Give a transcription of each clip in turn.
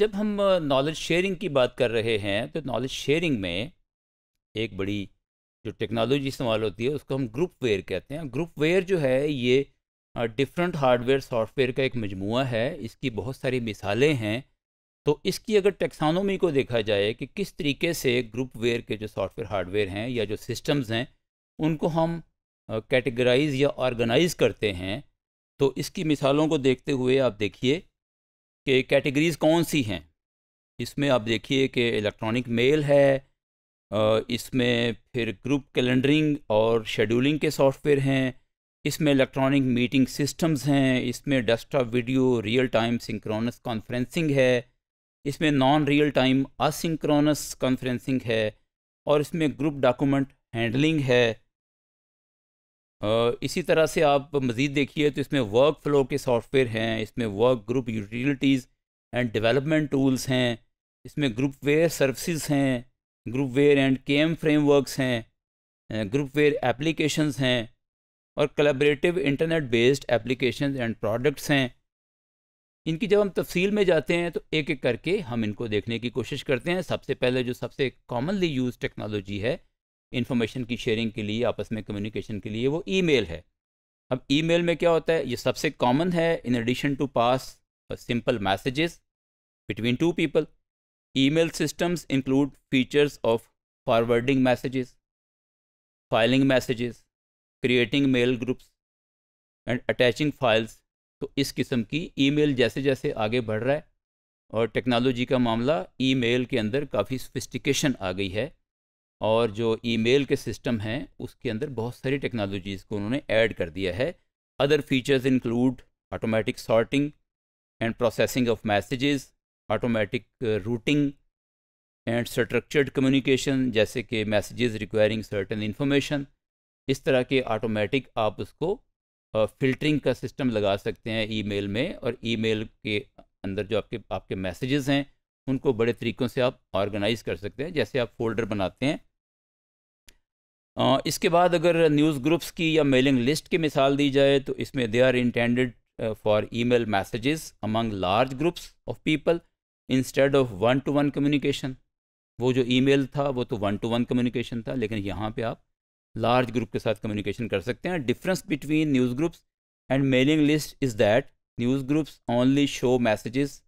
जब हम knowledge sharing की बात कर रहे हैं तो नॉलेज शेयरिंग में एक बड़ी जो टेक्नोलॉजी इस्तेमाल होती है उसको हम ग्रुप वेयर कहते हैं ग्रुप वेयर जो है ये डिफरेंट हार्डवेयर सॉफ्टवेयर का एक मजमू है इसकी बहुत सारी मिसालें हैं तो इसकी अगर टेक्सानोमी को देखा जाए कि किस तरीके से ग्रुप वेयर के जो सॉफ्टवेयर हार्डवेयर हैं या जो सिस्टम्स हैं उनको हम कैटेगराइज या ऑर्गेनाइज करते हैं तो इसकी मिसालों को देखते हुए आप देखिए कि कैटेगरीज़ कौन सी हैं इसमें आप देखिए कि इलेक्ट्रॉनिक मेल है इसमें फिर ग्रुप कैलेंडरिंग और शेड्यूलिंग के सॉफ्टवेयर हैं इसमें इलेक्ट्रॉनिक मीटिंग सिस्टम्स हैं इसमें desktop video real time synchronous conferencing है इसमें non real time asynchronous conferencing है और इसमें ग्रुप डॉक्यूमेंट हैंडलिंग है इसी तरह से आप मज़ीद देखिए तो इसमें वर्क फ्लो के सॉफ्टवेयर हैं इसमें work group utilities and development tools हैं इसमें ग्रुप वेयर सर्विसज हैं groupware and K M frameworks हैं ग्रुप वेयर एप्लीकेशन हैं और collaborative internet based application and products हैं इनकी जब हम तफसील में जाते हैं तो एक एक करके हम इनको देखने की कोशिश करते हैं सबसे पहले जो सबसे कॉमनली यूज टेक्नोलॉजी है इन्फॉर्मेशन की शेयरिंग के लिए आपस में कम्युनिकेशन के लिए वो ईमेल है अब ईमेल में क्या होता है ये सबसे कॉमन है in addition to pass simple messages between two people email systems include features of forwarding messages filing messages creating mail groups and attaching files तो इस किस्म की ईमेल जैसे जैसे आगे बढ़ रहा है और टेक्नोलॉजी का मामला ईमेल के अंदर काफ़ी स्पेस्टिकेशन आ गई है और जो ईमेल के सिस्टम हैं उसके अंदर बहुत सारी टेक्नोलॉजीज़ को उन्होंने ऐड कर दिया है other features include automatic sorting and processing of messages automatic routing and structured communication जैसे कि मैसेजेस रिक्वायरिंग सर्टन इंफॉर्मेशन इस तरह के ऑटोमेटिक आप उसको फ़िल्टरिंग uh, का सिस्टम लगा सकते हैं ईमेल में और ईमेल के अंदर जो आपके आपके मैसेजेस हैं उनको बड़े तरीक़ों से आप ऑर्गेनाइज़ कर सकते हैं जैसे आप फोल्डर बनाते हैं इसके बाद अगर न्यूज़ ग्रुप्स की या मेलिंग लिस्ट की मिसाल दी जाए तो इसमें they are intended for email messages among large groups of people instead of one to one communication वो जो ईमेल था वो तो वन टू वन कम्युनिकेशन था लेकिन यहाँ पे आप लार्ज ग्रुप के साथ कम्युनिकेशन कर सकते हैं difference between news groups and mailing list is that news groups only show messages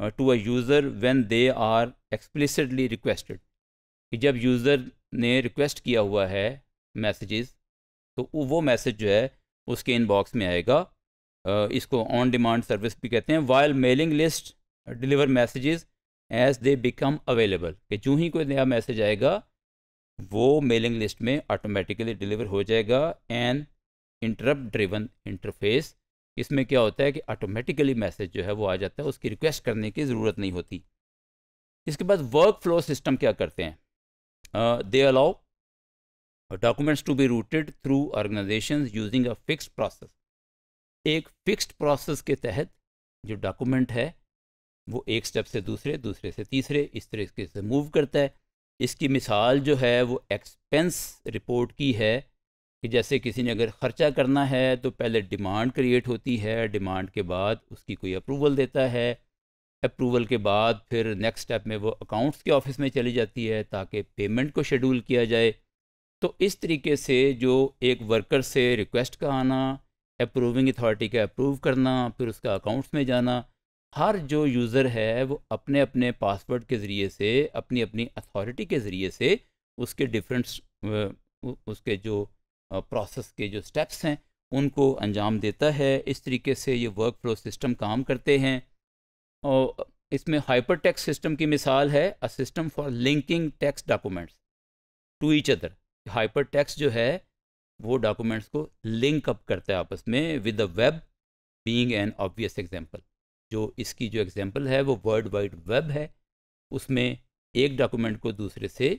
to uh, to a user when they are explicitly requested कि जब यूज़र ने रिक्वेस्ट किया हुआ है मैसेजेस तो वो मैसेज जो है उसके इनबॉक्स में आएगा uh, इसको ऑन डिमांड सर्विस भी कहते हैं while mailing list deliver messages as they become available कि जो ही कोई नया मैसेज आएगा वो मेलिंग लिस्ट में ऑटोमेटिकली डिलीवर हो जाएगा एन इंटरप्ट ड्रिवन इंटरफेस इसमें क्या होता है कि ऑटोमेटिकली मैसेज जो है वो आ जाता है उसकी रिक्वेस्ट करने की ज़रूरत नहीं होती इसके बाद वर्क फ्लो सिस्टम क्या करते हैं they allow documents to be routed through organization using a fixed process एक फिक्सड प्रोसेस के तहत जो डॉक्यूमेंट है वो एक स्टेप से दूसरे दूसरे से तीसरे इस तरीके से मूव करता है इसकी मिसाल जो है वो एक्सपेंस रिपोर्ट की है कि जैसे किसी ने अगर ख़र्चा करना है तो पहले डिमांड क्रिएट होती है डिमांड के बाद उसकी कोई अप्रूवल देता है अप्रूवल के बाद फिर नेक्स्ट स्टेप में वो अकाउंट्स के ऑफिस में चली जाती है ताकि पेमेंट को शेड्यूल किया जाए तो इस तरीके से जो एक वर्कर से रिक्वेस्ट का आना अप्रूविंग अथॉरिटी का अप्रूव करना फिर उसका अकाउंट्स में जाना हर जो यूज़र है वो अपने अपने पासवर्ड के ज़रिए से अपनी अपनी अथॉरिटी के ज़रिए से उसके डिफरेंट उसके जो प्रोसेस के जो स्टेप्स हैं उनको अंजाम देता है इस तरीके से ये वर्क फ्लो सिस्टम काम करते हैं और इसमें हाइपर टेक्स सिस्टम की मिसाल है a system for linking text documents to each other hypertext जो है वो डॉक्यूमेंट्स को लिंक अप करता है आपस में with the web being an obvious example जो इसकी जो एग्जांपल है वो वर्ल्ड वाइड वेब है उसमें एक डॉक्यूमेंट को दूसरे से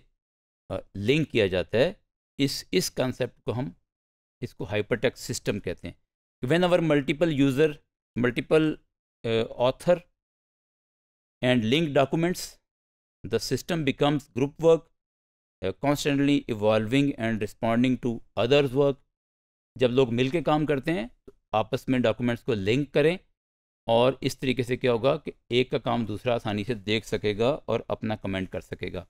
लिंक किया जाता है इस इस कंसेप्ट को हम इसको हाइपरटेक्स्ट सिस्टम कहते हैं when our multiple user multiple author and link documents the system becomes group work constantly evolving and responding to others work जब लोग मिल के काम करते हैं तो आपस में डॉक्यूमेंट्स को लिंक करें और इस तरीके से क्या होगा कि एक का काम दूसरा आसानी से देख सकेगा और अपना कमेंट कर सकेगा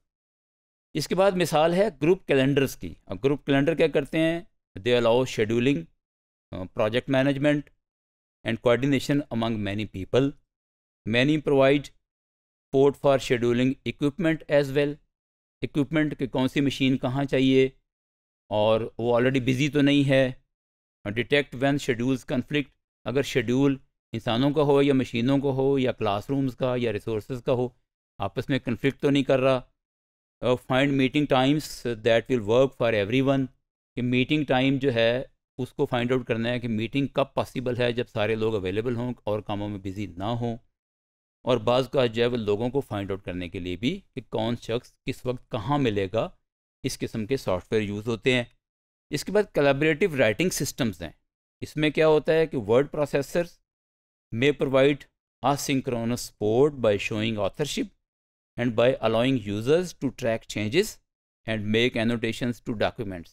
इसके बाद मिसाल है ग्रुप कैलेंडर्स की अब ग्रुप कैलेंडर क्या करते हैं they allow scheduling project management and coordination among many people many provide port for scheduling equipment as well equipment की कौन सी मशीन कहाँ चाहिए और वो ऑलरेडी बिजी तो नहीं है डिटेक्ट वैन शेड्यूल्स कन्फ्लिक्ट अगर शेड्यूल इंसानों का हो या मशीनों का हो या क्लासरूम्स का या रिसोर्स का हो आपस में कन्फ्लिक्ट तो नहीं कर रहा find meeting times that will work for one कि मीटिंग टाइम जो है उसको फाइंड आउट करना है कि मीटिंग कब पॉसिबल है जब सारे लोग अवेलेबल हों और कामों में बिज़ी ना हों और बाज़ का जो है वो लोगों को फाइंड आउट करने के लिए भी कि कौन शख्स किस वक्त कहाँ मिलेगा इस किस्म के सॉफ्टवेयर यूज़ होते हैं इसके बाद कलेबरेटिव राइटिंग सिस्टम्स हैं इसमें क्या होता है कि word processors may provide asynchronous support by showing authorship and by allowing users to track changes and make annotations to documents.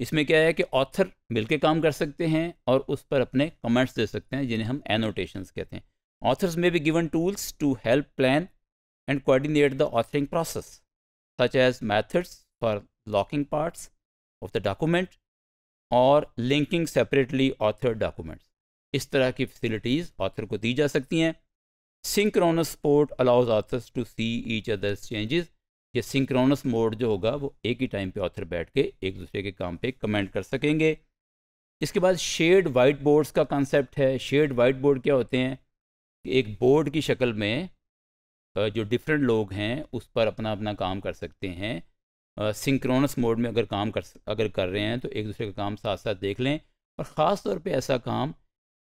इसमें क्या है कि ऑथर मिलके काम कर सकते हैं और उस पर अपने कमेंट्स दे सकते हैं जिन्हें हम एनोटेशंस कहते हैं ऑथर्स में be given tools to help plan and coordinate the authoring process such as methods for locking parts of the document और लिंकिंग सेपरेटली ऑथर डॉक्यूमेंट्स इस तरह की फैसिलिटीज़ ऑथर को दी जा सकती हैं synchronous port allows authors to see each others changes ये synchronous mode जो होगा वो एक ही टाइम पे ऑथर बैठ के एक दूसरे के काम पे कमेंट कर सकेंगे इसके बाद शेड वाइट बोर्ड्स का कॉन्सेप्ट है शेड वाइट बोर्ड क्या होते हैं कि एक बोर्ड की शक्ल में जो डिफरेंट लोग हैं उस पर अपना अपना काम कर सकते हैं सिंक्रोनस मोड में अगर काम कर अगर कर रहे हैं तो एक दूसरे का काम साथ साथ देख लें और ख़ास तौर पे ऐसा काम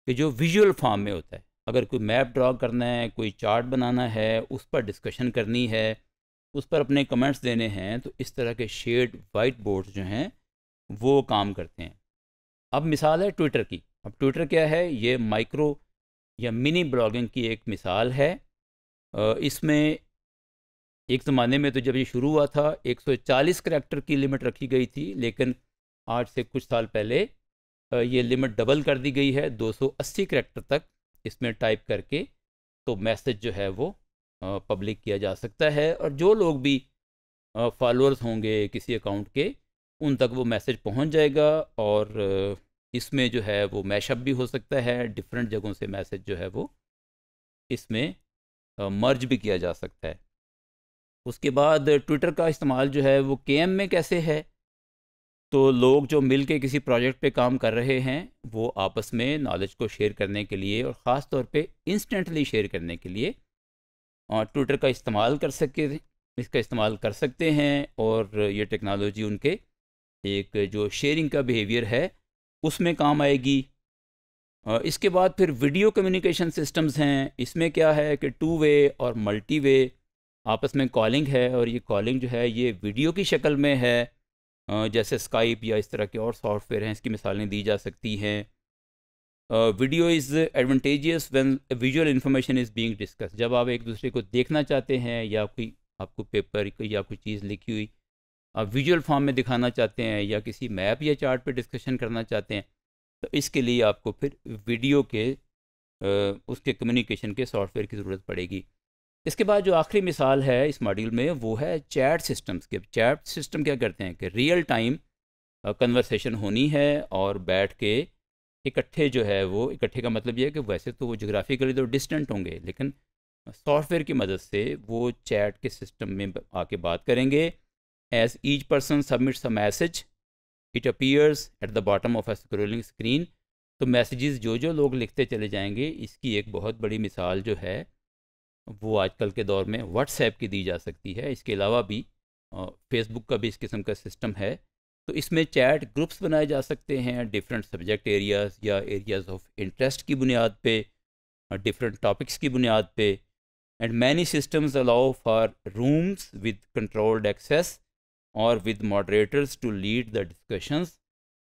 कि जो विजुअल फॉर्म में होता है अगर कोई मैप ड्रा करना है कोई चार्ट बनाना है उस पर डिस्कशन करनी है उस पर अपने कमेंट्स देने हैं तो इस तरह के शेड वाइट बोर्ड जो हैं वो काम करते हैं अब मिसाल है ट्विटर की अब ट्विटर क्या है ये माइक्रो या मिनी ब्लॉगिंग की एक मिसाल है इसमें एक ज़माने में तो जब ये शुरू हुआ था 140 करेक्टर की लिमिट रखी गई थी लेकिन आज से कुछ साल पहले ये लिमिट डबल कर दी गई है 280 करेक्टर तक इसमें टाइप करके तो मैसेज जो है वो पब्लिक किया जा सकता है और जो लोग भी फॉलोअर्स होंगे किसी अकाउंट के उन तक वो मैसेज पहुंच जाएगा और इसमें जो है वो मैशअप भी हो सकता है डिफरेंट जगहों से मैसेज जो है वो इसमें मर्ज भी किया जा सकता है उसके बाद ट्विटर का इस्तेमाल जो है वो के में कैसे है तो लोग जो मिल के किसी प्रोजेक्ट पे काम कर रहे हैं वो आपस में नॉलेज को शेयर करने के लिए और ख़ास तौर पे इंस्टेंटली शेयर करने के लिए और ट्विटर का इस्तेमाल कर सके इसका इस्तेमाल कर सकते हैं और ये टेक्नोलॉजी उनके एक जो शेयरिंग का बिहेवियर है उसमें काम आएगी इसके बाद फिर वीडियो कम्युनिकेशन सिस्टम्स हैं इसमें क्या है कि टू वे और मल्टी वे आपस में कॉलिंग है और ये कॉलिंग जो है ये वीडियो की शक्ल में है जैसे स्काइप या इस तरह के और सॉफ्टवेयर हैं इसकी मिसालें दी जा सकती हैं video is advantageous when visual information is being discussed जब आप एक दूसरे को देखना चाहते हैं या कोई आपको पेपर या कोई चीज़ लिखी हुई आप विजुअल फॉर्म में दिखाना चाहते हैं या किसी मैप या चार्ट पे डिस्कशन करना चाहते हैं तो इसके लिए आपको फिर वीडियो के उसके कम्युनिकेशन के सॉफ्टवेयर की ज़रूरत पड़ेगी इसके बाद जो आखिरी मिसाल है इस मॉड्यूल में वो है चैट सिस्टम्स के चैट सिस्टम क्या करते हैं कि रियल टाइम कन्वर्सेशन होनी है और बैठ के इकट्ठे जो है वो इकट्ठे का मतलब ये है कि वैसे तो वो जोग्राफिकली तो डिस्टेंट होंगे लेकिन सॉफ्टवेयर की मदद से वो चैट के सिस्टम में आके बात करेंगे as each person submits a message it appears at the bottom of a scrolling screen तो मैसेजेस जो जो लोग लिखते चले जाएंगे इसकी एक बहुत बड़ी मिसाल जो है वो आजकल के दौर में व्हाट्सएप की दी जा सकती है इसके अलावा भी फेसबुक का भी इस किस्म का सिस्टम है तो इसमें चैट ग्रुप्स बनाए जा सकते हैं डिफरेंट सब्जेक्ट एरियाज या एरियाज ऑफ इंटरेस्ट की बुनियाद पे डिफरेंट टॉपिक्स की बुनियाद पे and many systems allow for rooms with controlled access और with moderators to lead the discussions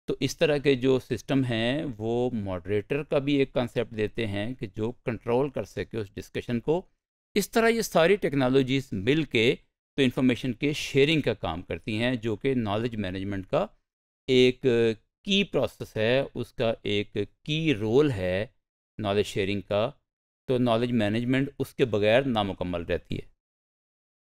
तो इस तरह के जो सिस्टम हैं वो मॉडरेटर का भी एक कंसेप्ट देते हैं कि जो कंट्रोल कर सके उस डिस्कशन को इस तरह ये सारी टेक्नोलॉजीज़ मिल तो के तो इन्फॉर्मेशन के शेयरिंग का काम करती हैं जो कि नॉलेज मैनेजमेंट का एक की प्रोसेस है उसका एक की रोल है नॉलेज शेयरिंग का तो नॉलेज मैनेजमेंट उसके बगैर नामुकम्मल रहती है